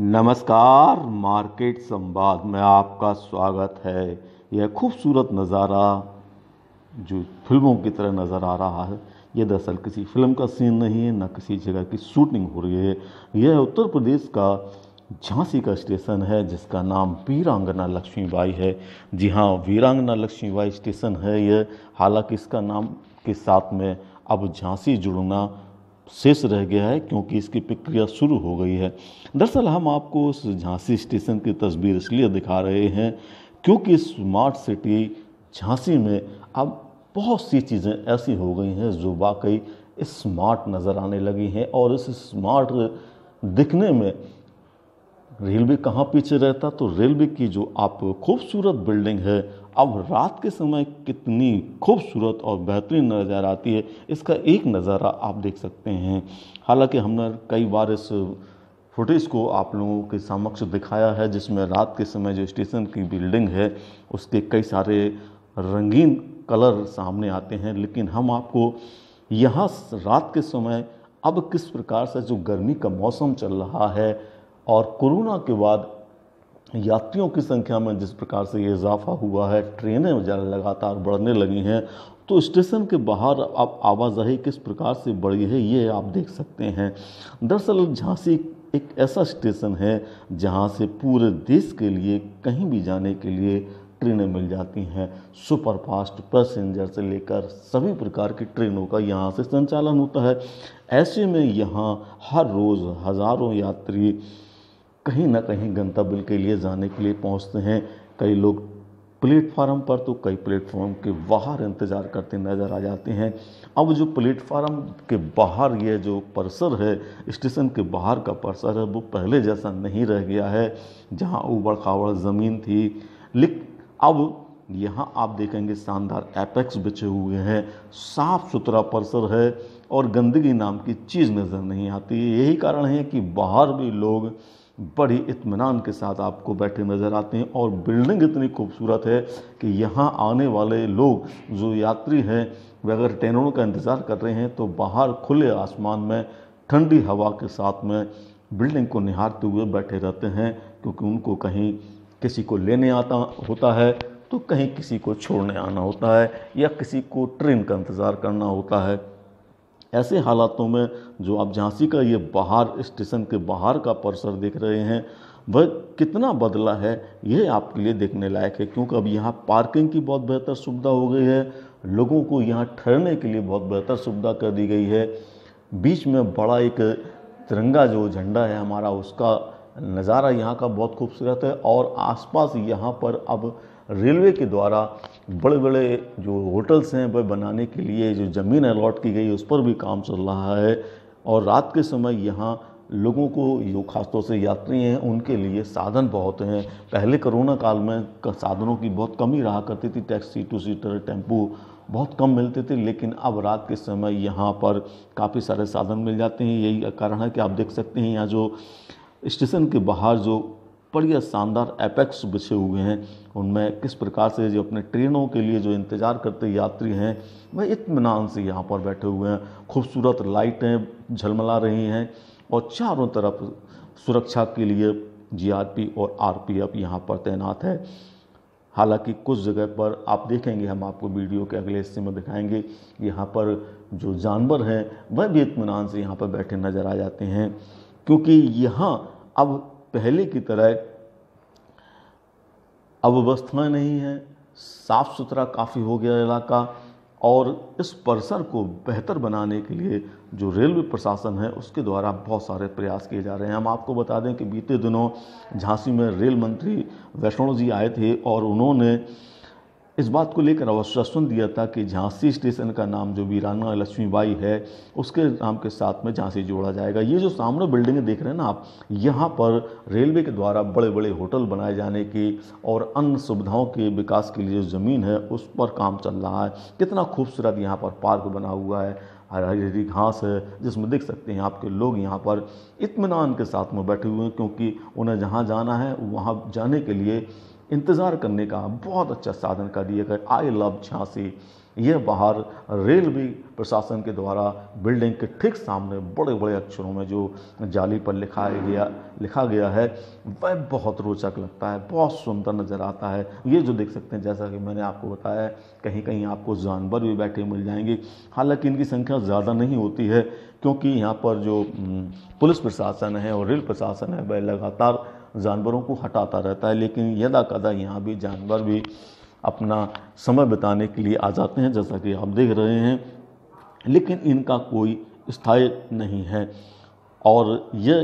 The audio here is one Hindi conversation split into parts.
नमस्कार मार्केट संवाद में आपका स्वागत है यह खूबसूरत नज़ारा जो फिल्मों की तरह नज़र आ रहा है यह दरअसल किसी फिल्म का सीन नहीं है ना किसी जगह की शूटिंग हो रही है यह उत्तर प्रदेश का झांसी का स्टेशन है जिसका नाम वीरांगना लक्ष्मीबाई है जी हाँ वीरांगना लक्ष्मीबाई स्टेशन है यह हालांकि इसका नाम के साथ में अब झांसी जुड़ना शेष रह गया है क्योंकि इसकी प्रक्रिया शुरू हो गई है दरअसल हम आपको उस झांसी स्टेशन की तस्वीर इसलिए दिखा रहे हैं क्योंकि स्मार्ट सिटी झांसी में अब बहुत सी चीज़ें ऐसी हो गई हैं जो वाकई स्मार्ट नज़र आने लगी हैं और इस स्मार्ट दिखने में रेलवे कहाँ पीछे रहता तो रेलवे की जो आप खूबसूरत बिल्डिंग है अब रात के समय कितनी खूबसूरत और बेहतरीन नज़र आती है इसका एक नज़ारा आप देख सकते हैं हालांकि हमने कई बार इस फुटेज को आप लोगों के समक्ष दिखाया है जिसमें रात के समय जो स्टेशन की बिल्डिंग है उसके कई सारे रंगीन कलर सामने आते हैं लेकिन हम आपको यहाँ रात के समय अब किस प्रकार से जो गर्मी का मौसम चल रहा है और कोरोना के बाद यात्रियों की संख्या में जिस प्रकार से ये इजाफा हुआ है ट्रेनें लगातार बढ़ने लगी हैं तो स्टेशन के बाहर अब आवाजाही किस प्रकार से बढ़ी है ये आप देख सकते हैं दरअसल झांसी एक ऐसा स्टेशन है जहाँ से पूरे देश के लिए कहीं भी जाने के लिए ट्रेनें मिल जाती हैं सुपरफास्ट पैसेंजर से लेकर सभी प्रकार की ट्रेनों का यहाँ से संचालन होता है ऐसे में यहाँ हर रोज़ हज़ारों यात्री कहीं ना कहीं गंतव्य के लिए जाने के लिए पहुंचते हैं कई लोग प्लेटफार्म पर तो कई प्लेटफार्म के बाहर इंतज़ार करते नज़र आ जाते हैं अब जो प्लेटफार्म के बाहर ये जो परसर है स्टेशन के बाहर का परसर है वो पहले जैसा नहीं रह गया है जहाँ उबड़ खाबड़ ज़मीन थी लेकिन अब यहाँ आप देखेंगे शानदार एपेक्स बिछे हुए हैं साफ़ सुथरा परसर है और गंदगी नाम की चीज़ नज़र नहीं आती यही कारण है कि बाहर भी लोग बड़ी इतमान के साथ आपको बैठे नज़र आते हैं और बिल्डिंग इतनी खूबसूरत है कि यहाँ आने वाले लोग जो यात्री हैं वे अगर ट्रेनों का इंतज़ार कर रहे हैं तो बाहर खुले आसमान में ठंडी हवा के साथ में बिल्डिंग को निहारते हुए बैठे रहते हैं क्योंकि उनको कहीं किसी को लेने आता होता है तो कहीं किसी को छोड़ने आना होता है या किसी को ट्रेन का इंतज़ार करना होता है ऐसे हालातों में जो आप झांसी का ये बाहर स्टेशन के बाहर का परिसर देख रहे हैं वह कितना बदला है यह आपके लिए देखने लायक है क्योंकि अब यहाँ पार्किंग की बहुत बेहतर सुविधा हो गई है लोगों को यहाँ ठहरने के लिए बहुत बेहतर सुविधा कर दी गई है बीच में बड़ा एक तिरंगा जो झंडा है हमारा उसका नज़ारा यहाँ का बहुत खूबसूरत है और आसपास यहाँ पर अब रेलवे के द्वारा बड़े बड़े जो होटल्स हैं वह बनाने के लिए जो ज़मीन अलॉट की गई उस पर भी काम चल रहा है और रात के समय यहाँ लोगों को जो खासतौर से यात्री हैं उनके लिए साधन बहुत हैं पहले कोरोना काल में साधनों की बहुत कमी रहा करती थी टैक्सी टू सीटर टेम्पू बहुत कम मिलते थे लेकिन अब रात के समय यहाँ पर काफ़ी सारे साधन मिल जाते हैं यही कारण है कि आप देख सकते हैं यहाँ जो स्टेशन के बाहर जो बढ़िया शानदार एपेक्स बिछे हुए हैं उनमें किस प्रकार से जो अपने ट्रेनों के लिए जो इंतज़ार करते यात्री हैं वह इतमान से यहाँ पर बैठे हुए हैं खूबसूरत लाइटें झलमला रही हैं और चारों तरफ सुरक्षा के लिए जीआरपी और आरपीएफ यहाँ पर तैनात है हालांकि कुछ जगह पर आप देखेंगे हम आपको वीडियो के अगले हिस्से में दिखाएंगे यहाँ पर जो जानवर हैं वह भी इतमान से यहाँ पर बैठे नज़र आ जाते हैं क्योंकि यहाँ अब पहले की तरह अव्यवस्था नहीं है साफ सुथरा काफ़ी हो गया इलाका और इस परिसर को बेहतर बनाने के लिए जो रेलवे प्रशासन है उसके द्वारा बहुत सारे प्रयास किए जा रहे हैं हम आपको बता दें कि बीते दिनों झांसी में रेल मंत्री वैष्णो जी आए थे और उन्होंने इस बात को लेकर आश्वासन दिया था कि झांसी स्टेशन का नाम जो वीराना लक्ष्मीबाई है उसके नाम के साथ में झांसी जोड़ा जाएगा ये जो सामने बिल्डिंग देख रहे हैं ना आप यहाँ पर रेलवे के द्वारा बड़े बड़े होटल बनाए जाने की और अन्य सुविधाओं के विकास के लिए जो ज़मीन है उस पर काम चल रहा है कितना खूबसूरत यहाँ पर पार्क बना हुआ है हरी हरी घास है जिसमें देख सकते हैं आपके लोग यहाँ पर इतमान के साथ में बैठे हुए हैं क्योंकि उन्हें जहाँ जाना है वहाँ जाने के लिए इंतज़ार करने का बहुत अच्छा साधन कर दिया गया आई लव झांसी यह बाहर रेलवे प्रशासन के द्वारा बिल्डिंग के ठीक सामने बड़े बड़े अक्षरों में जो जाली पर लिखा गया लिखा गया है वह बहुत रोचक लगता है बहुत सुंदर नज़र आता है ये जो देख सकते हैं जैसा कि मैंने आपको बताया कहीं कहीं आपको जानवर भी बैठे मिल जाएंगे हालांकि इनकी संख्या ज़्यादा नहीं होती है क्योंकि यहाँ पर जो हम्म, पुलिस प्रशासन है और रेल प्रशासन है वह लगातार जानवरों को हटाता रहता है लेकिन यदा कदा यहाँ भी जानवर भी अपना समय बिताने के लिए आ जाते हैं जैसा कि आप देख रहे हैं लेकिन इनका कोई स्थायी नहीं है और ये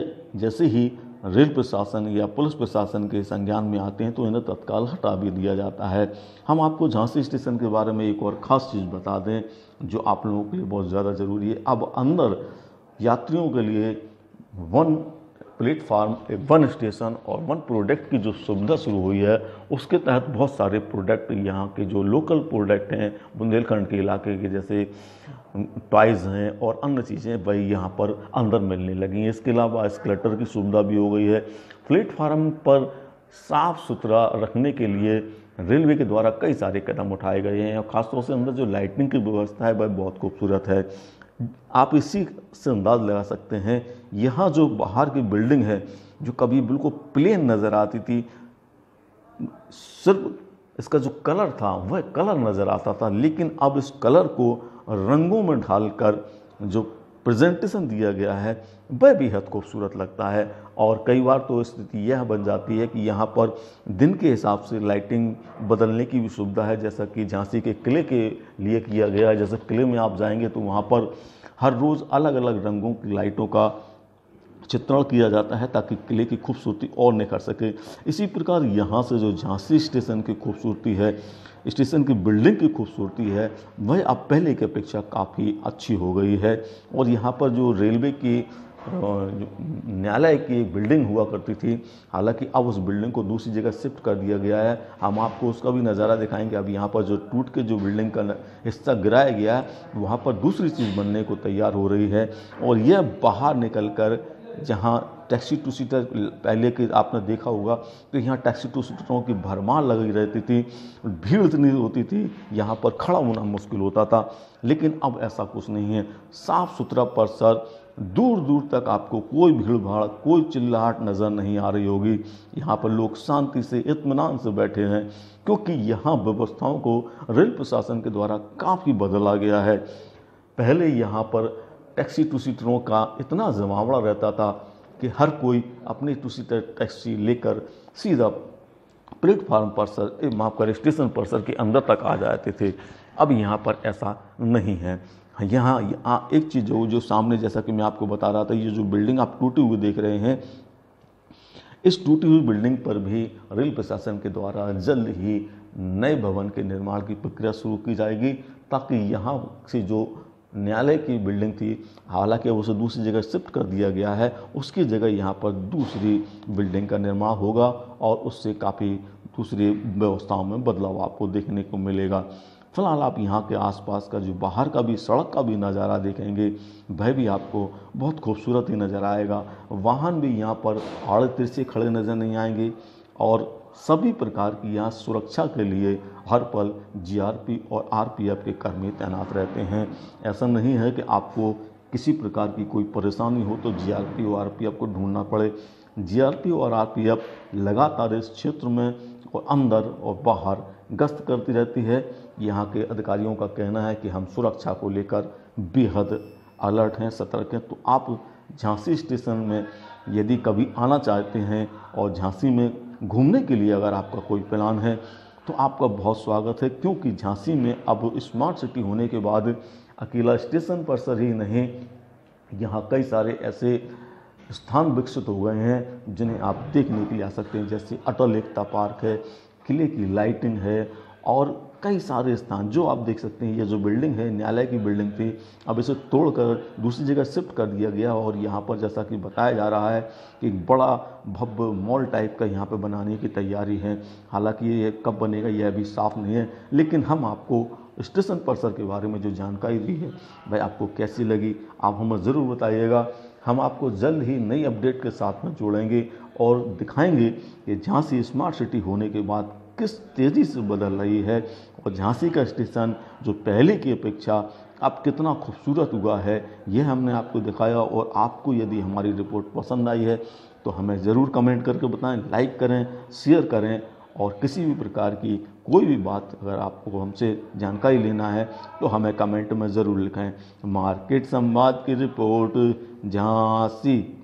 जैसे ही रेल प्रशासन या पुलिस प्रशासन के संज्ञान में आते हैं तो इन्हें तत्काल हटा भी दिया जाता है हम आपको झांसी स्टेशन के बारे में एक और ख़ास चीज़ बता दें जो आप लोगों के लिए बहुत ज़्यादा ज़रूरी है अब अंदर यात्रियों के लिए वन प्लेटफार्म वन स्टेशन और वन प्रोडक्ट की जो सुविधा शुरू हुई है उसके तहत बहुत सारे प्रोडक्ट यहाँ के जो लोकल प्रोडक्ट हैं बुंदेलखंड के इलाके के जैसे टॉयज़ हैं और अन्य चीज़ें वही यहाँ पर अंदर मिलने लगी हैं इसके अलावा स्कलेटर की सुविधा भी हो गई है प्लेटफार्म पर साफ़ सुथरा रखने के लिए रेलवे के द्वारा कई सारे कदम उठाए गए हैं और ख़ासतौर से अंदर जो लाइटिंग की व्यवस्था है वह बहुत खूबसूरत है आप इसी से अंदाज़ लगा सकते हैं यहाँ जो बाहर की बिल्डिंग है जो कभी बिल्कुल प्लेन नज़र आती थी सिर्फ इसका जो कलर था वह कलर नज़र आता था लेकिन अब इस कलर को रंगों में ढालकर जो प्रेजेंटेशन दिया गया है वह बेहद खूबसूरत लगता है और कई बार तो स्थिति यह बन जाती है कि यहाँ पर दिन के हिसाब से लाइटिंग बदलने की भी सुविधा है जैसा कि झांसी के किले के लिए किया गया है जैसे किले में आप जाएंगे तो वहाँ पर हर रोज़ अलग अलग रंगों की लाइटों का चित्रण किया जाता है ताकि किले की खूबसूरती और निखर सके इसी प्रकार यहाँ से जो झांसी स्टेशन की खूबसूरती है स्टेशन की बिल्डिंग की खूबसूरती है वह अब पहले की अपेक्षा काफ़ी अच्छी हो गई है और यहाँ पर जो रेलवे की न्यायालय की एक बिल्डिंग हुआ करती थी हालांकि अब उस बिल्डिंग को दूसरी जगह शिफ्ट कर दिया गया है हम आपको उसका भी नज़ारा दिखाएंगे अब यहाँ पर जो टूट के जो बिल्डिंग का हिस्सा गिराया गया है वहाँ पर दूसरी चीज़ बनने को तैयार हो रही है और यह बाहर निकल कर जहाँ टैक्सी टू सीटर पहले के आपने देखा होगा कि तो यहाँ टैक्सी टू सीटरों की भरमार लगी रहती थी भीड़ इतनी होती थी यहाँ पर खड़ा होना मुश्किल होता था लेकिन अब ऐसा कुछ नहीं है साफ़ सुथरा परिसर दूर दूर तक आपको कोई भीड़ भाड़ कोई चिल्लाहट नज़र नहीं आ रही होगी यहाँ पर लोग शांति से इतमान से बैठे हैं क्योंकि यहाँ व्यवस्थाओं को रेल प्रशासन के द्वारा काफ़ी बदला गया है पहले यहाँ पर टैक्सी टू सीटरों का इतना जमावड़ा रहता था कि हर कोई अपनी सीटर टैक्सी लेकर सीधा प्लेटफार्म पर सर माफ कर स्टेशन पर सर के अंदर तक आ जाते थे अब यहाँ पर ऐसा नहीं है यहाँ यहाँ एक चीज़ जो जो सामने जैसा कि मैं आपको बता रहा था ये जो बिल्डिंग आप टूटी हुई देख रहे हैं इस टूटी हुई बिल्डिंग पर भी रेल प्रशासन के द्वारा जल्द ही नए भवन के निर्माण की प्रक्रिया शुरू की जाएगी ताकि यहाँ से जो न्यायालय की बिल्डिंग थी हालांकि उसे दूसरी जगह शिफ्ट कर दिया गया है उसकी जगह यहाँ पर दूसरी बिल्डिंग का निर्माण होगा और उससे काफ़ी दूसरी व्यवस्थाओं में बदलाव आपको देखने को मिलेगा फिलहाल आप यहाँ के आसपास का जो बाहर का भी सड़क का भी नज़ारा देखेंगे वह भी आपको बहुत खूबसूरत ही नज़र आएगा वाहन भी यहाँ पर तिर से खड़े नज़र नहीं आएंगे और सभी प्रकार की यहाँ सुरक्षा के लिए हर पल जीआरपी और आरपीएफ के कर्मी तैनात रहते हैं ऐसा नहीं है कि आपको किसी प्रकार की कोई परेशानी हो तो जीआरपी और आरपीएफ को ढूंढना पड़े जीआरपी और आरपीएफ लगातार इस क्षेत्र में और अंदर और बाहर गश्त करती रहती है यहाँ के अधिकारियों का कहना है कि हम सुरक्षा को लेकर बेहद अलर्ट हैं सतर्क हैं तो आप झांसी स्टेशन में यदि कभी आना चाहते हैं और झांसी में घूमने के लिए अगर आपका कोई प्लान है तो आपका बहुत स्वागत है क्योंकि झांसी में अब स्मार्ट सिटी होने के बाद अकेला स्टेशन पर सर ही नहीं यहाँ कई सारे ऐसे स्थान विकसित हो गए हैं जिन्हें आप देखने के लिए आ सकते हैं जैसे अटल एकता पार्क है किले की लाइटिंग है और कई सारे स्थान जो आप देख सकते हैं ये जो बिल्डिंग है न्यायालय की बिल्डिंग थी अब इसे तोड़कर दूसरी जगह शिफ्ट कर दिया गया और यहाँ पर जैसा कि बताया जा रहा है कि एक बड़ा भव्य मॉल टाइप का यहाँ पर बनाने की तैयारी है हालांकि ये कब बनेगा यह अभी साफ नहीं है लेकिन हम आपको स्टेशन परिसर के बारे में जो जानकारी दी है भाई आपको कैसी लगी आप हमें ज़रूर बताइएगा हम आपको जल्द ही नई अपडेट के साथ में जोड़ेंगे और दिखाएंगे कि झांसी स्मार्ट सिटी होने के बाद किस तेज़ी से बदल रही है और झांसी का स्टेशन जो पहले की अपेक्षा अब कितना खूबसूरत हुआ है ये हमने आपको दिखाया और आपको यदि हमारी रिपोर्ट पसंद आई है तो हमें ज़रूर कमेंट करके बताएं लाइक करें शेयर करें और किसी भी प्रकार की कोई भी बात अगर आपको हमसे जानकारी लेना है तो हमें कमेंट में ज़रूर लिखें मार्केट संवाद की रिपोर्ट झांसी